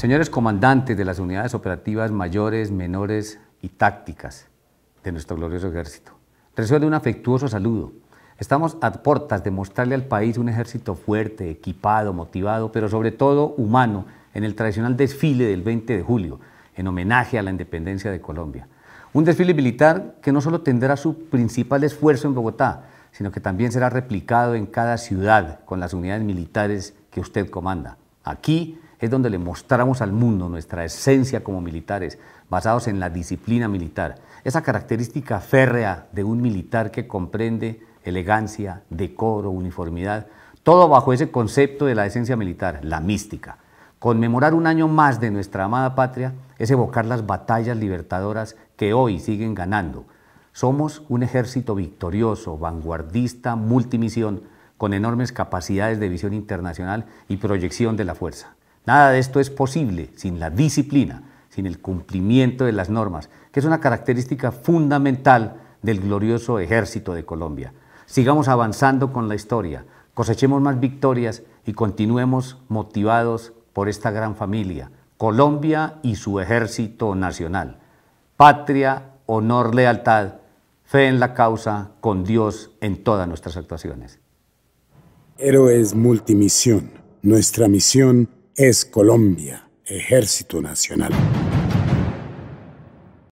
Señores comandantes de las unidades operativas mayores, menores y tácticas de nuestro glorioso ejército, de un afectuoso saludo. Estamos a puertas de mostrarle al país un ejército fuerte, equipado, motivado, pero sobre todo humano, en el tradicional desfile del 20 de julio, en homenaje a la independencia de Colombia. Un desfile militar que no solo tendrá su principal esfuerzo en Bogotá, sino que también será replicado en cada ciudad con las unidades militares que usted comanda. Aquí, es donde le mostramos al mundo nuestra esencia como militares, basados en la disciplina militar, esa característica férrea de un militar que comprende elegancia, decoro, uniformidad, todo bajo ese concepto de la esencia militar, la mística. Conmemorar un año más de nuestra amada patria es evocar las batallas libertadoras que hoy siguen ganando. Somos un ejército victorioso, vanguardista, multimisión, con enormes capacidades de visión internacional y proyección de la fuerza. Nada de esto es posible sin la disciplina, sin el cumplimiento de las normas, que es una característica fundamental del glorioso ejército de Colombia. Sigamos avanzando con la historia, cosechemos más victorias y continuemos motivados por esta gran familia, Colombia y su ejército nacional. Patria, honor, lealtad, fe en la causa, con Dios en todas nuestras actuaciones. Héroes Multimisión. Nuestra misión es Colombia, Ejército Nacional.